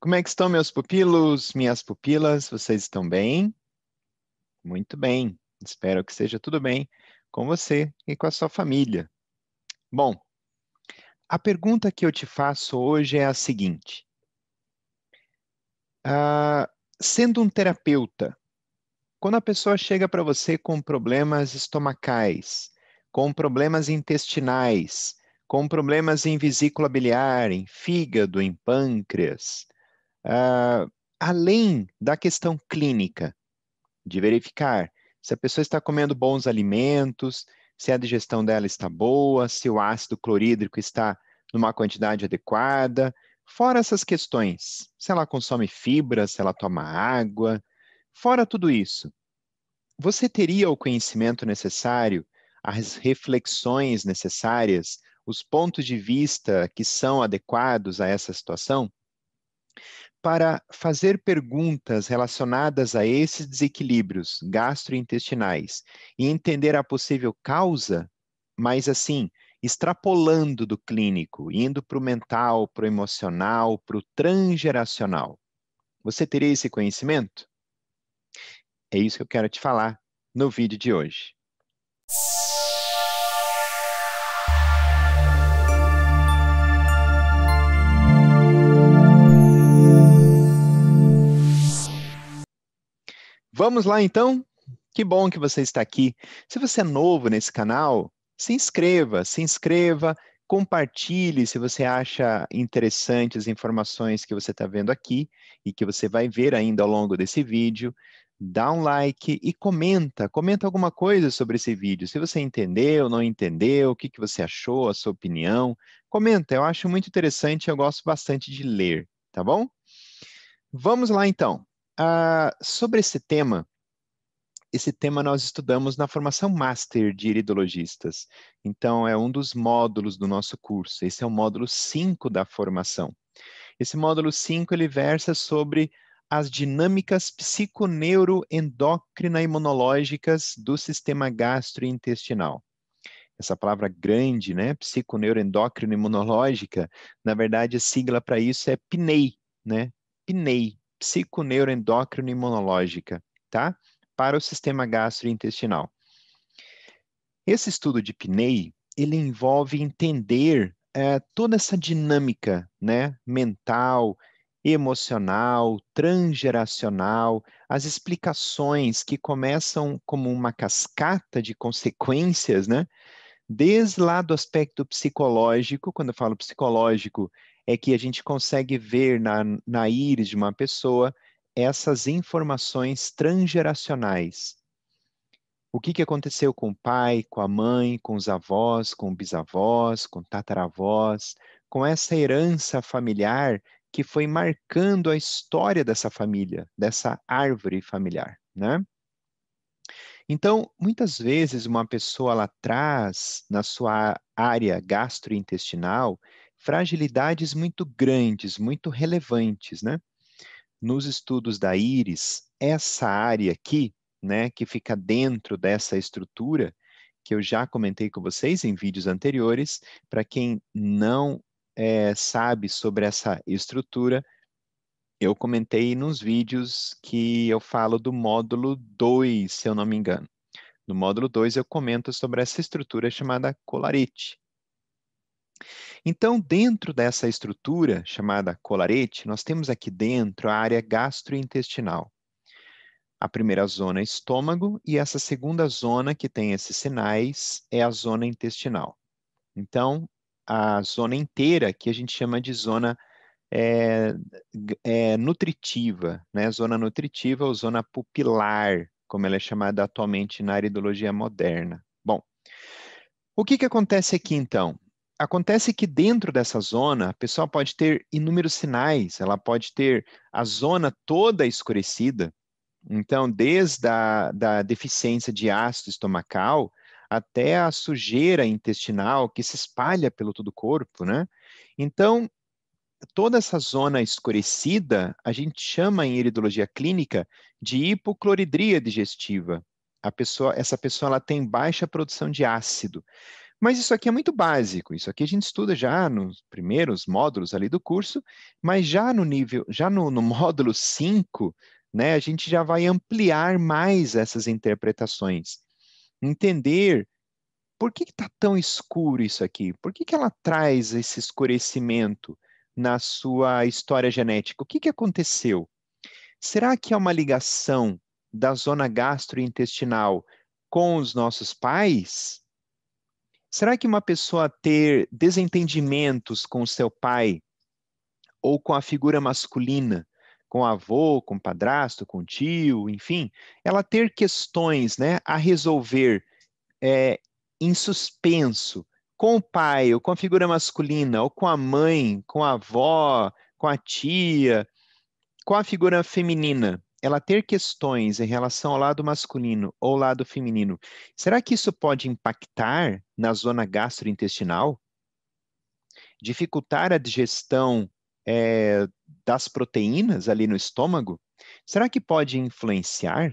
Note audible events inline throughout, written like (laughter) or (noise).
Como é que estão meus pupilos, minhas pupilas? Vocês estão bem? Muito bem. Espero que seja tudo bem com você e com a sua família. Bom, a pergunta que eu te faço hoje é a seguinte: ah, sendo um terapeuta, quando a pessoa chega para você com problemas estomacais, com problemas intestinais, com problemas em vesícula biliar, em fígado, em pâncreas, Uh, além da questão clínica, de verificar se a pessoa está comendo bons alimentos, se a digestão dela está boa, se o ácido clorídrico está numa quantidade adequada, fora essas questões, se ela consome fibra, se ela toma água, fora tudo isso, você teria o conhecimento necessário, as reflexões necessárias, os pontos de vista que são adequados a essa situação? para fazer perguntas relacionadas a esses desequilíbrios gastrointestinais e entender a possível causa, mas assim, extrapolando do clínico, indo para o mental, para o emocional, para o transgeracional. Você teria esse conhecimento? É isso que eu quero te falar no vídeo de hoje. Vamos lá então? Que bom que você está aqui. Se você é novo nesse canal, se inscreva, se inscreva, compartilhe se você acha interessantes as informações que você está vendo aqui e que você vai ver ainda ao longo desse vídeo. Dá um like e comenta, comenta alguma coisa sobre esse vídeo. Se você entendeu, não entendeu, o que, que você achou, a sua opinião, comenta. Eu acho muito interessante, eu gosto bastante de ler, tá bom? Vamos lá então. Ah, sobre esse tema, esse tema nós estudamos na formação Master de Iridologistas. Então, é um dos módulos do nosso curso. Esse é o módulo 5 da formação. Esse módulo 5 ele versa sobre as dinâmicas psiconeuroendócrina imunológicas do sistema gastrointestinal. Essa palavra grande, né, psiconeuroendócrina imunológica, na verdade a sigla para isso é PNEI, né? PNEI, psiconeuroendócrino imunológica, tá? Para o sistema gastrointestinal. Esse estudo de PNEI, ele envolve entender é, toda essa dinâmica, né, mental, emocional, transgeracional, as explicações que começam como uma cascata de consequências, né? Desde lá do aspecto psicológico, quando eu falo psicológico, é que a gente consegue ver na, na íris de uma pessoa essas informações transgeracionais. O que, que aconteceu com o pai, com a mãe, com os avós, com bisavós, com tataravós, com essa herança familiar que foi marcando a história dessa família, dessa árvore familiar, né? Então, muitas vezes uma pessoa lá atrás, na sua área gastrointestinal, fragilidades muito grandes, muito relevantes, né? Nos estudos da íris, essa área aqui, né, que fica dentro dessa estrutura, que eu já comentei com vocês em vídeos anteriores, para quem não é, sabe sobre essa estrutura, eu comentei nos vídeos que eu falo do módulo 2, se eu não me engano. No módulo 2 eu comento sobre essa estrutura chamada colarite, então, dentro dessa estrutura chamada colarete, nós temos aqui dentro a área gastrointestinal. A primeira zona é estômago e essa segunda zona que tem esses sinais é a zona intestinal. Então, a zona inteira que a gente chama de zona é, é, nutritiva, né? Zona nutritiva ou zona pupilar, como ela é chamada atualmente na aridologia moderna. Bom, o que, que acontece aqui então? Acontece que dentro dessa zona, a pessoa pode ter inúmeros sinais, ela pode ter a zona toda escurecida, então, desde a da deficiência de ácido estomacal até a sujeira intestinal que se espalha pelo todo o corpo, né? Então, toda essa zona escurecida, a gente chama em iridologia clínica de hipocloridria digestiva. A pessoa, essa pessoa ela tem baixa produção de ácido. Mas isso aqui é muito básico, isso aqui a gente estuda já nos primeiros módulos ali do curso, mas já no nível, já no, no (laughs) módulo 5, né, a gente já vai ampliar mais essas interpretações. Entender por que está tão escuro isso aqui? Por que, que ela traz esse escurecimento na sua história genética? O que, que aconteceu? Será que é uma ligação da zona gastrointestinal com os nossos pais? Será que uma pessoa ter desentendimentos com o seu pai ou com a figura masculina, com avô, com padrasto, com tio, enfim, ela ter questões né, a resolver é, em suspenso com o pai ou com a figura masculina ou com a mãe, com a avó, com a tia, com a figura feminina, ela ter questões em relação ao lado masculino ou lado feminino, será que isso pode impactar na zona gastrointestinal? Dificultar a digestão é, das proteínas ali no estômago? Será que pode influenciar?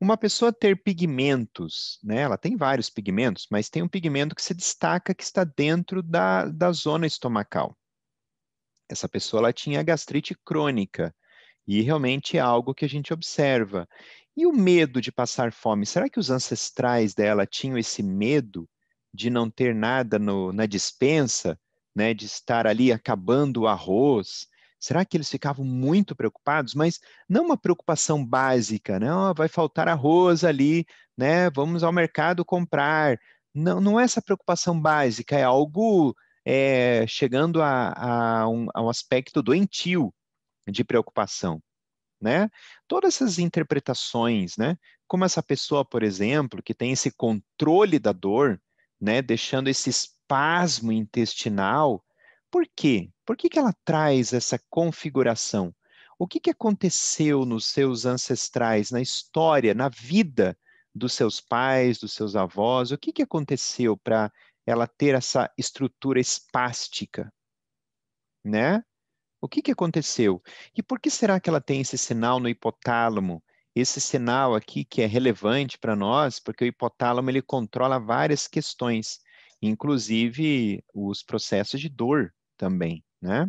Uma pessoa ter pigmentos, né? Ela tem vários pigmentos, mas tem um pigmento que se destaca que está dentro da, da zona estomacal. Essa pessoa ela tinha gastrite crônica, e realmente é algo que a gente observa. E o medo de passar fome? Será que os ancestrais dela tinham esse medo de não ter nada no, na dispensa, né, de estar ali acabando o arroz? Será que eles ficavam muito preocupados? Mas não uma preocupação básica, né? Oh, vai faltar arroz ali, né? Vamos ao mercado comprar. Não, não é essa preocupação básica, é algo é, chegando a, a, um, a um aspecto doentio, de preocupação, né? Todas essas interpretações, né? Como essa pessoa, por exemplo, que tem esse controle da dor, né? Deixando esse espasmo intestinal, por quê? Por que, que ela traz essa configuração? O que, que aconteceu nos seus ancestrais, na história, na vida dos seus pais, dos seus avós? O que, que aconteceu para ela ter essa estrutura espástica? Né? O que, que aconteceu? E por que será que ela tem esse sinal no hipotálamo? Esse sinal aqui que é relevante para nós, porque o hipotálamo ele controla várias questões, inclusive os processos de dor também, né?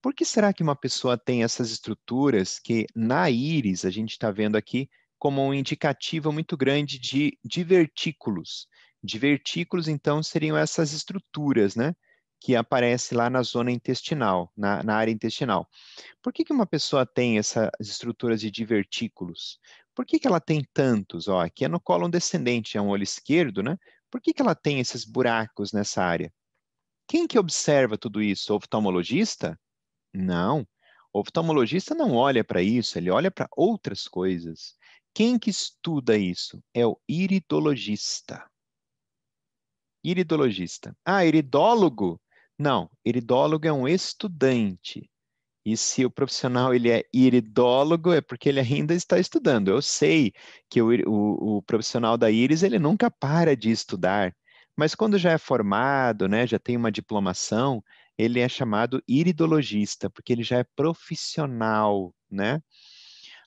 Por que será que uma pessoa tem essas estruturas que na íris a gente está vendo aqui como um indicativo muito grande de divertículos? Divertículos, então, seriam essas estruturas, né? que aparece lá na zona intestinal, na, na área intestinal. Por que, que uma pessoa tem essas estruturas de divertículos? Por que, que ela tem tantos? Ó, aqui é no colo descendente, é um olho esquerdo, né? Por que, que ela tem esses buracos nessa área? Quem que observa tudo isso? O oftalmologista? Não. O oftalmologista não olha para isso, ele olha para outras coisas. Quem que estuda isso? É o iridologista iridologista. Ah, iridólogo? Não, iridólogo é um estudante. E se o profissional ele é iridólogo, é porque ele ainda está estudando. Eu sei que o, o, o profissional da íris ele nunca para de estudar, mas quando já é formado, né, já tem uma diplomação, ele é chamado iridologista, porque ele já é profissional, né?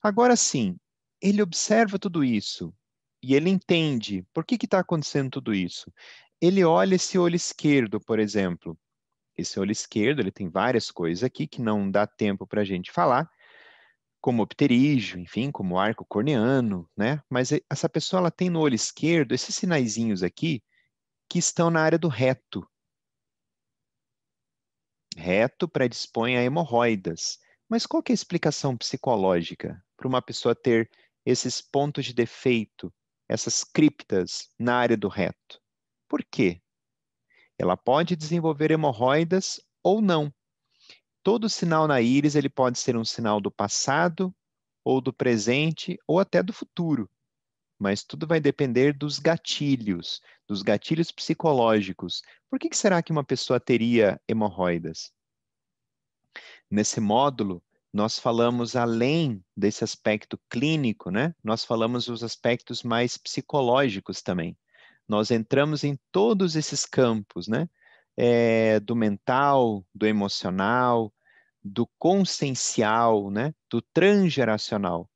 Agora sim, ele observa tudo isso e ele entende por que está acontecendo tudo isso. Ele olha esse olho esquerdo, por exemplo, esse olho esquerdo, ele tem várias coisas aqui que não dá tempo para a gente falar, como opterígio, enfim, como arco corneano, né? Mas essa pessoa ela tem no olho esquerdo esses sinaizinhos aqui que estão na área do reto. Reto predispõe a hemorroidas. Mas qual é a explicação psicológica para uma pessoa ter esses pontos de defeito, essas criptas na área do reto? Por quê? Ela pode desenvolver hemorroidas ou não. Todo sinal na íris ele pode ser um sinal do passado, ou do presente, ou até do futuro. Mas tudo vai depender dos gatilhos, dos gatilhos psicológicos. Por que, que será que uma pessoa teria hemorroidas? Nesse módulo, nós falamos além desse aspecto clínico, né? Nós falamos os aspectos mais psicológicos também. Nós entramos em todos esses campos, né? É, do mental, do emocional, do consciencial, né? Do transgeracional.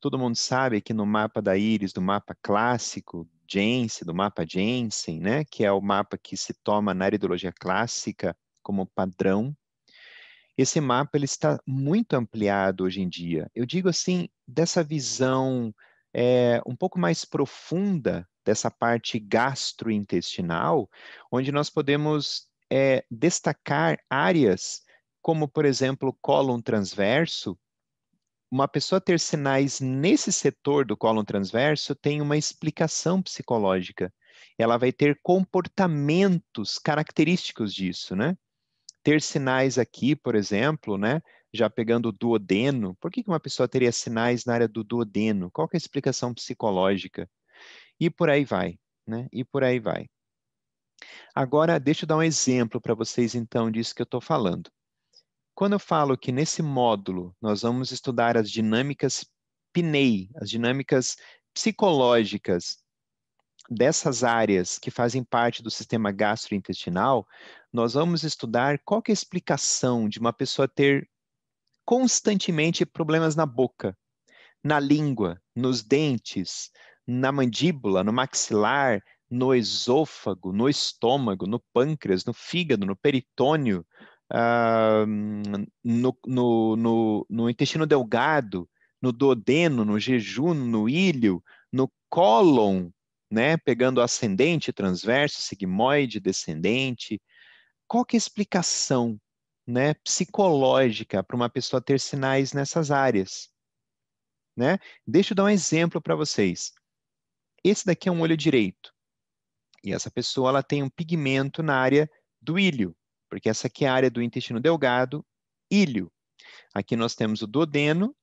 Todo mundo sabe que no mapa da íris, do mapa clássico, Jensen, do mapa Jensen, né? Que é o mapa que se toma na iridologia clássica como padrão esse mapa ele está muito ampliado hoje em dia. Eu digo assim, dessa visão é, um pouco mais profunda dessa parte gastrointestinal, onde nós podemos é, destacar áreas como, por exemplo, cólon transverso. Uma pessoa ter sinais nesse setor do cólon transverso tem uma explicação psicológica. Ela vai ter comportamentos característicos disso, né? Ter sinais aqui, por exemplo, né? já pegando o duodeno, por que uma pessoa teria sinais na área do duodeno? Qual é a explicação psicológica? e por aí vai, né? E por aí vai. Agora, deixa eu dar um exemplo para vocês, então, disso que eu estou falando. Quando eu falo que nesse módulo nós vamos estudar as dinâmicas PNEI, as dinâmicas psicológicas dessas áreas que fazem parte do sistema gastrointestinal, nós vamos estudar qual é a explicação de uma pessoa ter constantemente problemas na boca, na língua, nos dentes, na mandíbula, no maxilar, no esôfago, no estômago, no pâncreas, no fígado, no peritônio, ah, no, no, no, no, intestino delgado, no duodeno, no jejum, no ilho, no cólon, né, pegando ascendente, transverso, sigmoide, descendente. Qual que é a explicação né, psicológica para uma pessoa ter sinais nessas áreas? Né? Deixa eu dar um exemplo para vocês esse daqui é um olho direito. E essa pessoa ela tem um pigmento na área do ilho, porque essa aqui é a área do intestino delgado, ilho. Aqui nós temos o duodeno,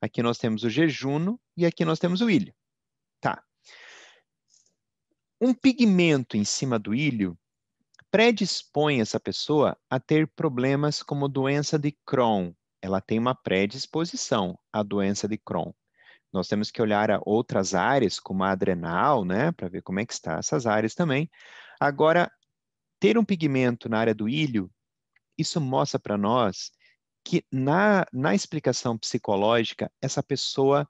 aqui nós temos o jejuno e aqui nós temos o ilho. Tá. Um pigmento em cima do ilho predispõe essa pessoa a ter problemas como doença de Crohn. Ela tem uma predisposição à doença de Crohn. Nós temos que olhar a outras áreas, como a adrenal, né, para ver como é que está essas áreas também. Agora, ter um pigmento na área do ilho, isso mostra para nós que na, na explicação psicológica, essa pessoa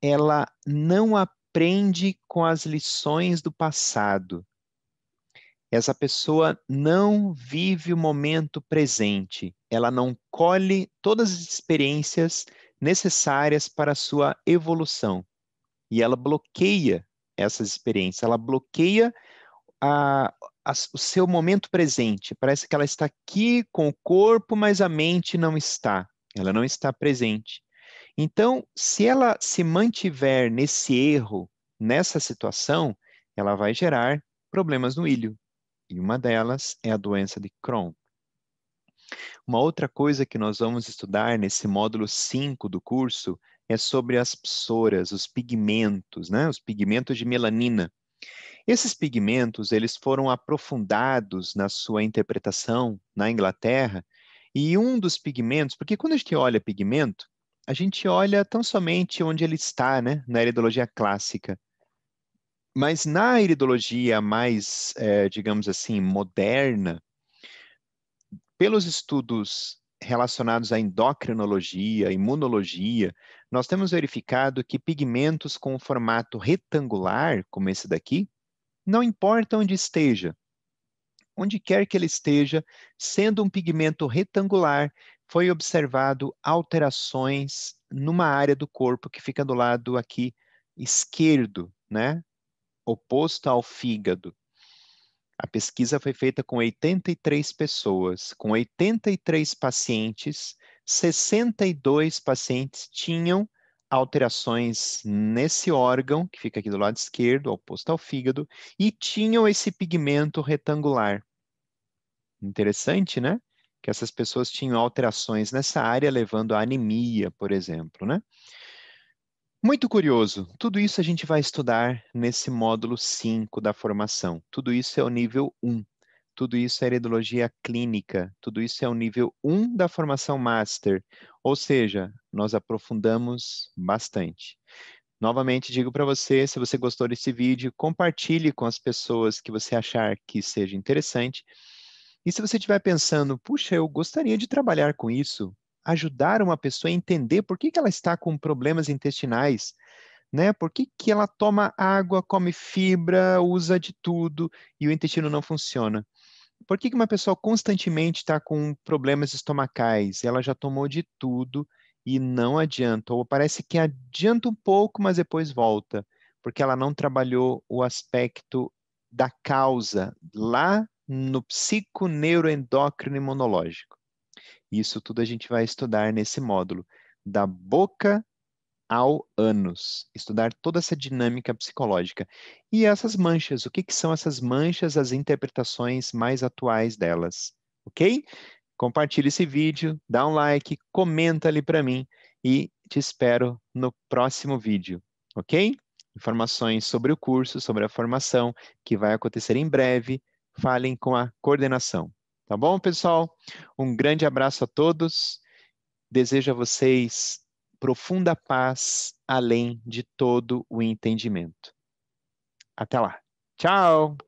ela não aprende com as lições do passado. Essa pessoa não vive o momento presente, ela não colhe todas as experiências necessárias para a sua evolução. E ela bloqueia essas experiências, ela bloqueia a, a, o seu momento presente. Parece que ela está aqui com o corpo, mas a mente não está, ela não está presente. Então, se ela se mantiver nesse erro, nessa situação, ela vai gerar problemas no ilho. E uma delas é a doença de Crohn. Uma outra coisa que nós vamos estudar nesse módulo 5 do curso é sobre as psoras, os pigmentos, né? os pigmentos de melanina. Esses pigmentos eles foram aprofundados na sua interpretação na Inglaterra, e um dos pigmentos, porque quando a gente olha pigmento, a gente olha tão somente onde ele está, né? na iridologia clássica. Mas na iridologia mais, é, digamos assim, moderna, pelos estudos relacionados à endocrinologia, imunologia, nós temos verificado que pigmentos com formato retangular, como esse daqui, não importa onde esteja, onde quer que ele esteja, sendo um pigmento retangular, foi observado alterações numa área do corpo que fica do lado aqui esquerdo, né? Oposto ao fígado. A pesquisa foi feita com 83 pessoas, com 83 pacientes, 62 pacientes tinham alterações nesse órgão, que fica aqui do lado esquerdo, oposto ao fígado, e tinham esse pigmento retangular. Interessante, né? Que essas pessoas tinham alterações nessa área, levando à anemia, por exemplo, né? Muito curioso. Tudo isso a gente vai estudar nesse módulo 5 da formação. Tudo isso é o nível 1. Tudo isso é heredologia clínica. Tudo isso é o nível 1 da formação master. Ou seja, nós aprofundamos bastante. Novamente digo para você, se você gostou desse vídeo, compartilhe com as pessoas que você achar que seja interessante. E se você estiver pensando, puxa, eu gostaria de trabalhar com isso, ajudar uma pessoa a entender por que, que ela está com problemas intestinais, né? Por que, que ela toma água, come fibra, usa de tudo e o intestino não funciona? Por que, que uma pessoa constantemente está com problemas estomacais? Ela já tomou de tudo e não adianta, ou parece que adianta um pouco, mas depois volta, porque ela não trabalhou o aspecto da causa lá no psico-neuroendócrino imunológico. Isso tudo a gente vai estudar nesse módulo, da boca ao ânus, estudar toda essa dinâmica psicológica. E essas manchas, o que, que são essas manchas, as interpretações mais atuais delas, ok? Compartilhe esse vídeo, dá um like, comenta ali para mim e te espero no próximo vídeo, ok? Informações sobre o curso, sobre a formação, que vai acontecer em breve, falem com a coordenação. Tá bom, pessoal? Um grande abraço a todos. Desejo a vocês profunda paz além de todo o entendimento. Até lá. Tchau!